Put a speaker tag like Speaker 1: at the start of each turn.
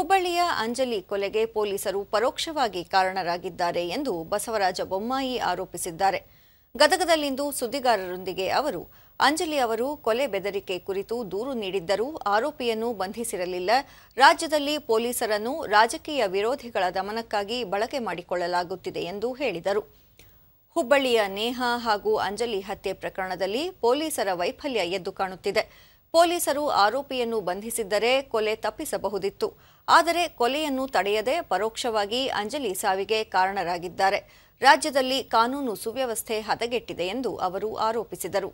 Speaker 1: ಹುಬ್ಬಳ್ಳಿಯ ಅಂಜಲಿ ಕೊಲೆಗೆ ಪೊಲೀಸರು ಪರೋಕ್ಷವಾಗಿ ಕಾರಣರಾಗಿದ್ದಾರೆ ಎಂದು ಬಸವರಾಜ ಬೊಮ್ಮಾಯಿ ಆರೋಪಿಸಿದ್ದಾರೆ ಗದಗದಲ್ಲಿಂದು ಸುದ್ದಿಗಾರರೊಂದಿಗೆ ಅವರು ಅಂಜಲಿ ಅವರು ಕೊಲೆ ಬೆದರಿಕೆ ಕುರಿತು ದೂರು ನೀಡಿದ್ದರೂ ಆರೋಪಿಯನ್ನು ಬಂಧಿಸಿರಲಿಲ್ಲ ರಾಜ್ಯದಲ್ಲಿ ಪೊಲೀಸರನ್ನು ರಾಜಕೀಯ ವಿರೋಧಿಗಳ ದಮನಕ್ಕಾಗಿ ಬಳಕೆ ಮಾಡಿಕೊಳ್ಳಲಾಗುತ್ತಿದೆ ಎಂದು ಹೇಳಿದರು ಹುಬ್ಬಳ್ಳಿಯ ನೇಹಾ ಹಾಗೂ ಅಂಜಲಿ ಹತ್ಯೆ ಪ್ರಕರಣದಲ್ಲಿ ಪೊಲೀಸರ ವೈಫಲ್ಯ ಎದ್ದು ಕಾಣುತ್ತಿದೆ ಪೊಲೀಸರು ಆರೋಪಿಯನ್ನು ಬಂಧಿಸಿದ್ದರೆ ಕೊಲೆ ತಪ್ಪಿಸಬಹುದಿತ್ತು ಆದರೆ ಕೊಲೆಯನ್ನು ತಡೆಯದೆ ಪರೋಕ್ಷವಾಗಿ ಅಂಜಲಿ ಸಾವಿಗೆ ಕಾರಣರಾಗಿದ್ದಾರೆ ರಾಜ್ಯದಲ್ಲಿ ಕಾನೂನು ಸುವ್ಯವಸ್ಥೆ ಹದಗೆಟ್ಟಿದೆ ಎಂದು ಅವರು ಆರೋಪಿಸಿದರು